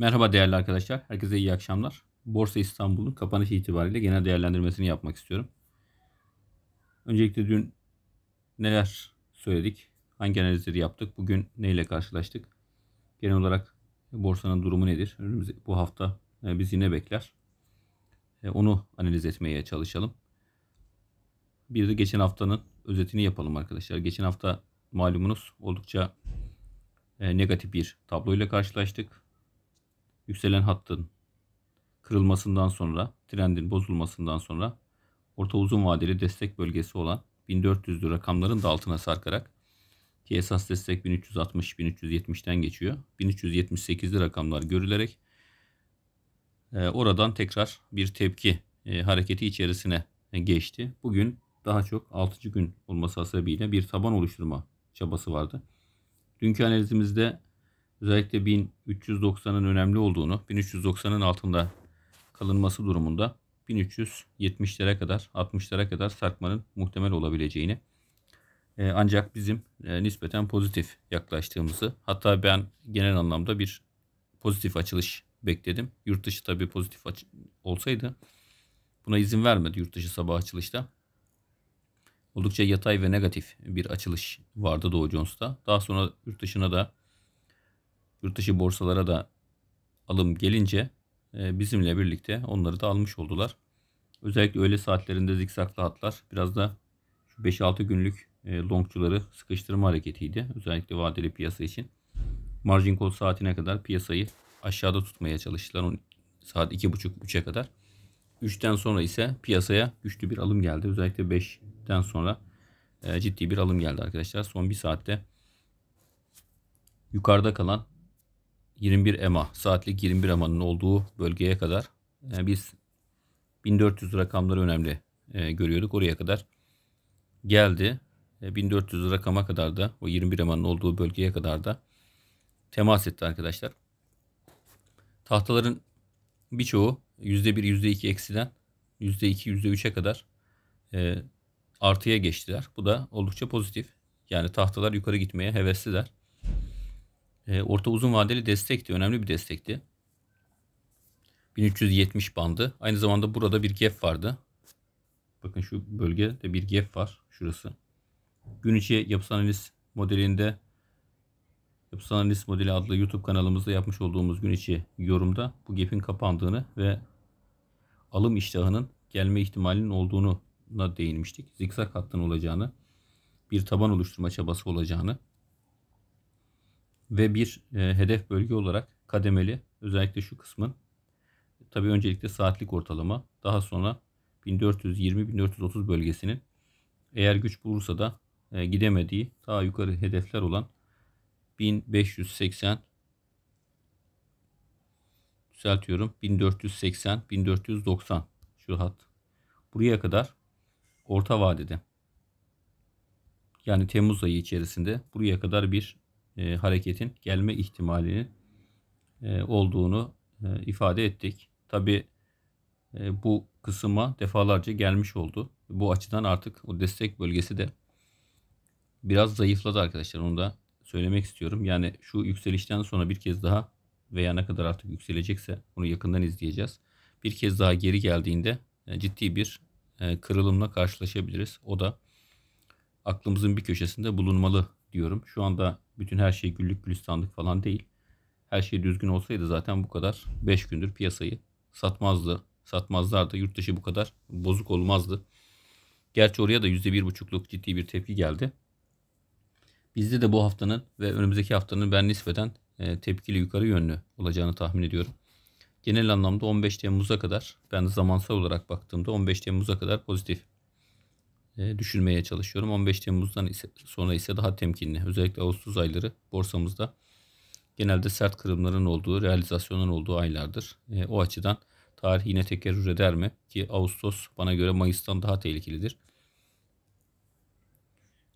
Merhaba değerli arkadaşlar. Herkese iyi akşamlar. Borsa İstanbul'un kapanış itibariyle genel değerlendirmesini yapmak istiyorum. Öncelikle dün neler söyledik? Hangi analizleri yaptık? Bugün neyle karşılaştık? Genel olarak borsanın durumu nedir? Önümüz bu hafta e, bizi ne bekler? E, onu analiz etmeye çalışalım. Bir de geçen haftanın özetini yapalım arkadaşlar. Geçen hafta malumunuz oldukça e, negatif bir tabloyla karşılaştık yükselen hattın kırılmasından sonra, trendin bozulmasından sonra orta uzun vadeli destek bölgesi olan 1400'lü rakamların da altına sarkarak ki esas destek 1360-1370'ten geçiyor. 1378'li rakamlar görülerek e, oradan tekrar bir tepki e, hareketi içerisine geçti. Bugün daha çok 6. gün olması hasebiyle bir taban oluşturma çabası vardı. Dünkü analizimizde özellikle 1390'ın önemli olduğunu, 1390'ın altında kalınması durumunda 1370'lere kadar, 60'lara kadar sarkmanın muhtemel olabileceğini e, ancak bizim e, nispeten pozitif yaklaştığımızı hatta ben genel anlamda bir pozitif açılış bekledim. Yurt dışı tabii pozitif olsaydı buna izin vermedi yurt dışı sabah açılışta. Oldukça yatay ve negatif bir açılış vardı Dow Jones'ta. Daha sonra yurt dışına da yurt dışı borsalara da alım gelince e, bizimle birlikte onları da almış oldular. Özellikle öğle saatlerinde zikzaklı hatlar biraz da şu 5-6 günlük e, longçuları sıkıştırma hareketiydi. Özellikle vadeli piyasa için. Margin call saatine kadar piyasayı aşağıda tutmaya çalıştılar. Saat 2.30-3'e kadar. 3'ten sonra ise piyasaya güçlü bir alım geldi. Özellikle 5'ten sonra e, ciddi bir alım geldi arkadaşlar. Son bir saatte yukarıda kalan 21 EMA, saatlik 21 EMA'nın olduğu bölgeye kadar yani biz 1400 rakamları önemli e, görüyorduk. Oraya kadar geldi. E, 1400 rakama kadar da o 21 EMA'nın olduğu bölgeye kadar da temas etti arkadaşlar. Tahtaların birçoğu %1, %2 eksiden %2, %3'e kadar e, artıya geçtiler. Bu da oldukça pozitif. Yani tahtalar yukarı gitmeye hevesliler. Ee, orta uzun vadeli destekti. Önemli bir destekti. 1370 bandı. Aynı zamanda burada bir gap vardı. Bakın şu bölgede bir gap var. Şurası. Gün içi yapısal analiz modelinde yapısal analiz modeli adlı YouTube kanalımızda yapmış olduğumuz gün içi yorumda bu gap'in kapandığını ve alım iştahının gelme ihtimalinin olduğunu değinmiştik. Zikzak hattının olacağını, bir taban oluşturma çabası olacağını ve bir e, hedef bölge olarak kademeli özellikle şu kısmın tabi öncelikle saatlik ortalama daha sonra 1420-1430 bölgesinin eğer güç bulursa da e, gidemediği daha yukarı hedefler olan 1580 düzeltiyorum 1480-1490 şu hat buraya kadar orta vadede yani Temmuz ayı içerisinde buraya kadar bir e, hareketin gelme ihtimalinin e, olduğunu e, ifade ettik. Tabi e, bu kısma defalarca gelmiş oldu. Bu açıdan artık o destek bölgesi de biraz zayıfladı arkadaşlar. Onu da söylemek istiyorum. Yani şu yükselişten sonra bir kez daha veya ne kadar artık yükselecekse bunu yakından izleyeceğiz. Bir kez daha geri geldiğinde e, ciddi bir e, kırılımla karşılaşabiliriz. O da aklımızın bir köşesinde bulunmalı diyorum. Şu anda bütün her şey güllük gülistanlık falan değil. Her şey düzgün olsaydı zaten bu kadar 5 gündür piyasayı satmazdı. Satmazlardı. Yurt dışı bu kadar bozuk olmazdı. Gerçi oraya da %1,5'luk ciddi bir tepki geldi. Bizde de bu haftanın ve önümüzdeki haftanın ben nispeten e, tepkili yukarı yönlü olacağını tahmin ediyorum. Genel anlamda 15 Temmuz'a kadar ben de zamansal olarak baktığımda 15 Temmuz'a kadar pozitif. E, düşürmeye çalışıyorum. 15 Temmuz'dan ise, sonra ise daha temkinli. Özellikle Ağustos ayları borsamızda genelde sert kırımların olduğu, realizasyonun olduğu aylardır. E, o açıdan tarih yine tekerrür eder mi? Ki Ağustos bana göre Mayıs'tan daha tehlikelidir.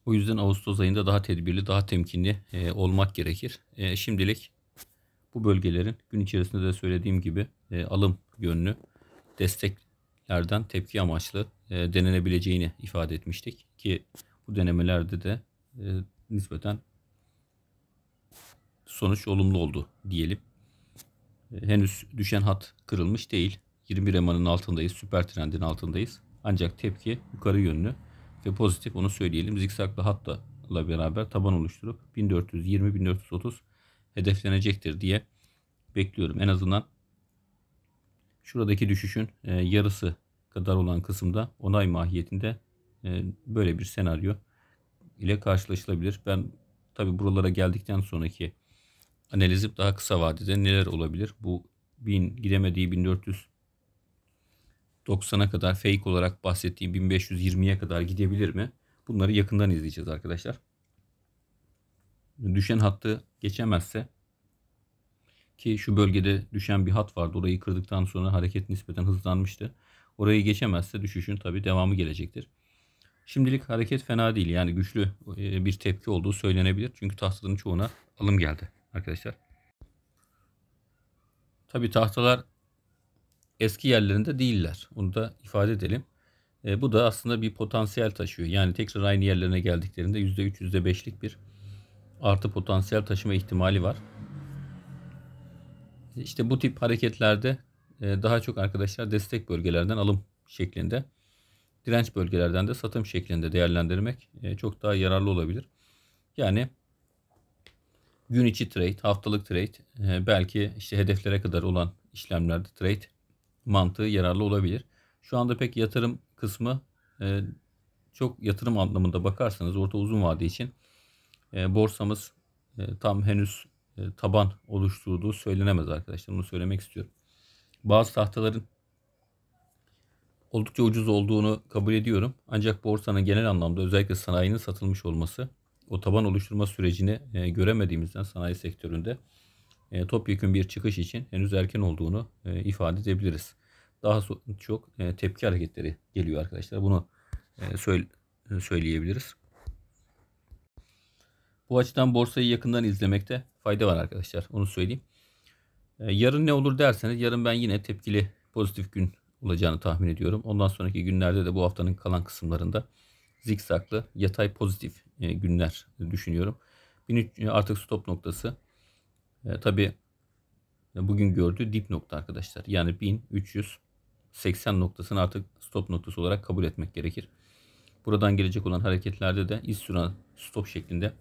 O yüzden Ağustos ayında daha tedbirli, daha temkinli e, olmak gerekir. E, şimdilik bu bölgelerin gün içerisinde de söylediğim gibi e, alım yönlü destek denemelerden tepki amaçlı e, denenebileceğini ifade etmiştik ki bu denemelerde de e, nispeten sonuç olumlu oldu diyelim. E, henüz düşen hat kırılmış değil. 21 emanın altındayız, süper trendin altındayız. Ancak tepki yukarı yönlü ve pozitif onu söyleyelim. Zikzaklı hatla beraber taban oluşturup 1420-1430 hedeflenecektir diye bekliyorum. En azından şuradaki düşüşün e, yarısı kadar olan kısımda onay mahiyetinde e, böyle bir senaryo ile karşılaşılabilir. Ben tabi buralara geldikten sonraki analizim daha kısa vadede neler olabilir? Bu 1000 gidemediği 1490'a kadar fake olarak bahsettiğim 1520'ye kadar gidebilir mi? Bunları yakından izleyeceğiz arkadaşlar. Düşen hattı geçemezse ki şu bölgede düşen bir hat vardı. Orayı kırdıktan sonra hareket nispeten hızlanmıştı. Orayı geçemezse düşüşün tabi devamı gelecektir. Şimdilik hareket fena değil. Yani güçlü e, bir tepki olduğu söylenebilir. Çünkü tahtaların çoğuna alım geldi arkadaşlar. Tabi tahtalar eski yerlerinde değiller. Onu da ifade edelim. E, bu da aslında bir potansiyel taşıyor. Yani tekrar aynı yerlerine geldiklerinde %3, %5'lik bir artı potansiyel taşıma ihtimali var. İşte bu tip hareketlerde e, daha çok arkadaşlar destek bölgelerden alım şeklinde, direnç bölgelerden de satım şeklinde değerlendirmek e, çok daha yararlı olabilir. Yani gün içi trade, haftalık trade, e, belki işte hedeflere kadar olan işlemlerde trade mantığı yararlı olabilir. Şu anda pek yatırım kısmı çok yatırım anlamında bakarsanız orta uzun vade için borsamız tam henüz e, taban oluşturduğu söylenemez arkadaşlar. Bunu söylemek istiyorum. Bazı tahtaların oldukça ucuz olduğunu kabul ediyorum. Ancak borsanın genel anlamda özellikle sanayinin satılmış olması o taban oluşturma sürecini e, göremediğimizden sanayi sektöründe e, topyekun bir çıkış için henüz erken olduğunu e, ifade edebiliriz. Daha çok e, tepki hareketleri geliyor arkadaşlar. Bunu e, söyle, söyleyebiliriz. Bu açıdan borsayı yakından izlemekte fayda var arkadaşlar. Onu söyleyeyim. Ee, yarın ne olur derseniz yarın ben yine tepkili pozitif gün olacağını tahmin ediyorum. Ondan sonraki günlerde de bu haftanın kalan kısımlarında zikzaklı yatay pozitif e, günler düşünüyorum. E, artık stop noktası e, tabi bugün gördüğü dip nokta arkadaşlar. Yani 1380 noktasını artık stop noktası olarak kabul etmek gerekir. Buradan gelecek olan hareketlerde de iz süren stop şeklinde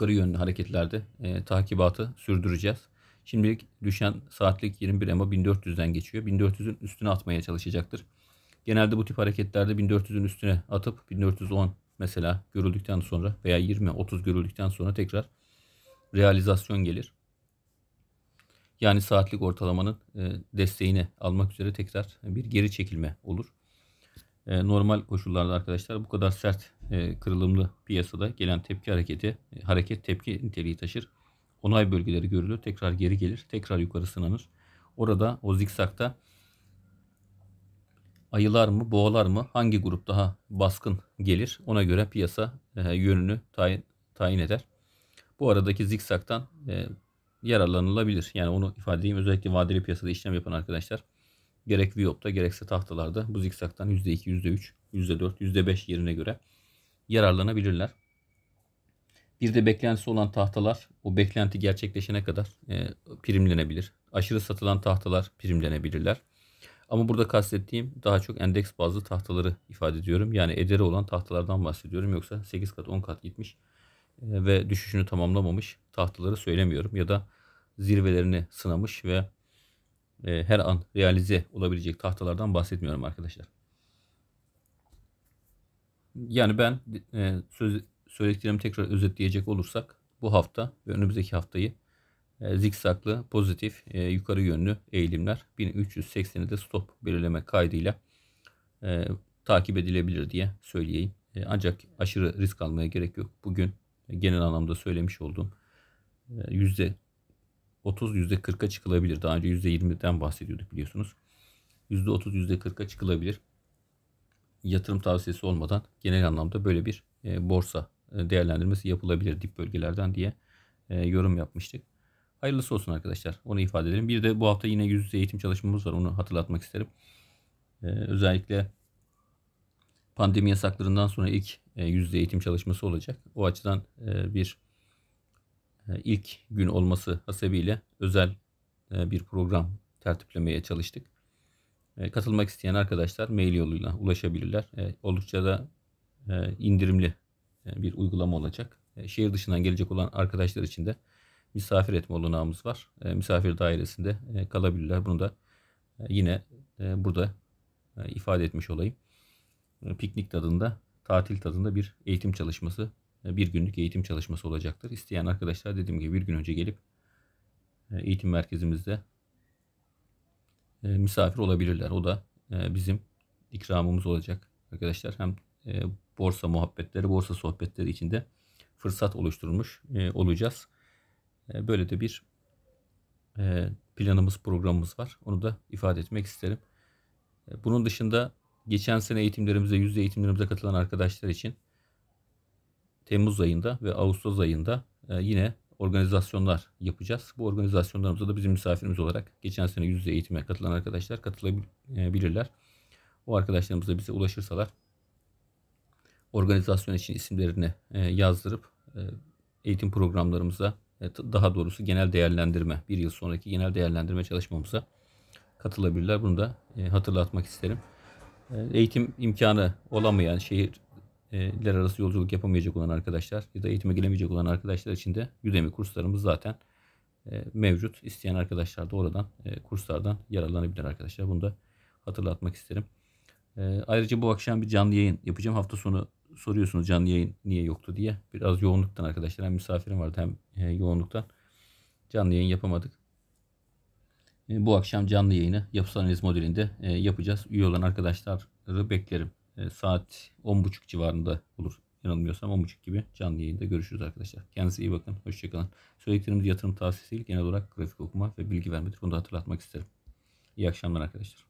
yukarı yönlü hareketlerde e, takibatı sürdüreceğiz. Şimdilik düşen saatlik 21 EMA 1400'den geçiyor. 1400'ün üstüne atmaya çalışacaktır. Genelde bu tip hareketlerde 1400'ün üstüne atıp 1410 mesela görüldükten sonra veya 20-30 görüldükten sonra tekrar realizasyon gelir. Yani saatlik ortalamanın e, desteğini almak üzere tekrar bir geri çekilme olur. E, normal koşullarda arkadaşlar bu kadar sert e, kırılımlı piyasada gelen tepki hareketi e, hareket tepki niteliği taşır. Onay bölgeleri görülür. Tekrar geri gelir. Tekrar yukarı sınanır. Orada o zikzakta ayılar mı boğalar mı hangi grup daha baskın gelir ona göre piyasa yönünü tayin, tayin eder. Bu aradaki zikzaktan yararlanılabilir. Yani onu ifade edeyim. Özellikle vadeli piyasada işlem yapan arkadaşlar Gerek Viyop'ta gerekse tahtalarda bu zikzaktan %2, %3, %4, %5 yerine göre yararlanabilirler. Bir de beklentisi olan tahtalar o beklenti gerçekleşene kadar e, primlenebilir. Aşırı satılan tahtalar primlenebilirler. Ama burada kastettiğim daha çok endeks bazlı tahtaları ifade ediyorum. Yani ederi olan tahtalardan bahsediyorum. Yoksa 8 kat 10 kat gitmiş e, ve düşüşünü tamamlamamış tahtaları söylemiyorum. Ya da zirvelerini sınamış ve e, her an realize olabilecek tahtalardan bahsetmiyorum arkadaşlar. Yani ben e, söz, söylediklerimi tekrar özetleyecek olursak bu hafta ve önümüzdeki haftayı e, zikzaklı, pozitif, e, yukarı yönlü eğilimler 1380'de stop belirleme kaydıyla e, takip edilebilir diye söyleyeyim. E, ancak aşırı risk almaya gerek yok. Bugün genel anlamda söylemiş olduğum e, yüzde 30 %40'a çıkılabilir. Daha önce %20'den bahsediyorduk biliyorsunuz. %30 %40'a çıkılabilir. Yatırım tavsiyesi olmadan genel anlamda böyle bir e, borsa e, değerlendirmesi yapılabilir dip bölgelerden diye e, yorum yapmıştık. Hayırlısı olsun arkadaşlar. Onu ifade edelim. Bir de bu hafta yine yüz yüze eğitim çalışmamız var. Onu hatırlatmak isterim. Ee, özellikle pandemi yasaklarından sonra ilk e, yüz yüze eğitim çalışması olacak. O açıdan e, bir e, ilk gün olması hasebiyle özel e, bir program tertiplemeye çalıştık. E, katılmak isteyen arkadaşlar mail yoluyla ulaşabilirler. Oldukça da indirimli bir uygulama olacak. Şehir dışından gelecek olan arkadaşlar için de misafir etme olanağımız var. Misafir dairesinde kalabilirler. Bunu da yine burada ifade etmiş olayım. Piknik tadında, tatil tadında bir eğitim çalışması e, bir günlük eğitim çalışması olacaktır. İsteyen arkadaşlar dediğim gibi bir gün önce gelip e, eğitim merkezimizde e, misafir olabilirler. O da bizim ikramımız olacak arkadaşlar. Hem borsa muhabbetleri, borsa sohbetleri içinde fırsat oluşturmuş olacağız. Böyle de bir planımız, programımız var. Onu da ifade etmek isterim. Bunun dışında geçen sene eğitimlerimize, yüzde eğitimlerimize katılan arkadaşlar için Temmuz ayında ve Ağustos ayında e, yine organizasyonlar yapacağız. Bu organizasyonlarımızda da bizim misafirimiz olarak geçen sene yüz yüze eğitime katılan arkadaşlar katılabilirler. O arkadaşlarımız bize ulaşırsalar organizasyon için isimlerini e, yazdırıp e, eğitim programlarımıza daha doğrusu genel değerlendirme bir yıl sonraki genel değerlendirme çalışmamıza katılabilirler. Bunu da hatırlatmak isterim. Eğitim imkanı olamayan şehir e, ler arası yolculuk yapamayacak olan arkadaşlar ya da eğitime gelemeyecek olan arkadaşlar için de Udemy kurslarımız zaten e, mevcut. İsteyen arkadaşlar da oradan e, kurslardan yararlanabilir arkadaşlar. Bunu da hatırlatmak isterim. Ayrıca bu akşam bir canlı yayın yapacağım. Hafta sonu soruyorsunuz canlı yayın niye yoktu diye. Biraz yoğunluktan arkadaşlar hem misafirim vardı hem yoğunluktan canlı yayın yapamadık. Bu akşam canlı yayını yapısal analiz modelinde yapacağız. Üye olan arkadaşları beklerim. Ee, saat 10.30 civarında olur. Yanılmıyorsam 10.30 gibi canlı yayında görüşürüz arkadaşlar. Kendinize iyi bakın. Hoşçakalın. Söylediklerimiz yatırım tavsiyesi değil. Genel olarak grafik okuma ve bilgi vermedir. Bunu da hatırlatmak isterim. İyi akşamlar arkadaşlar.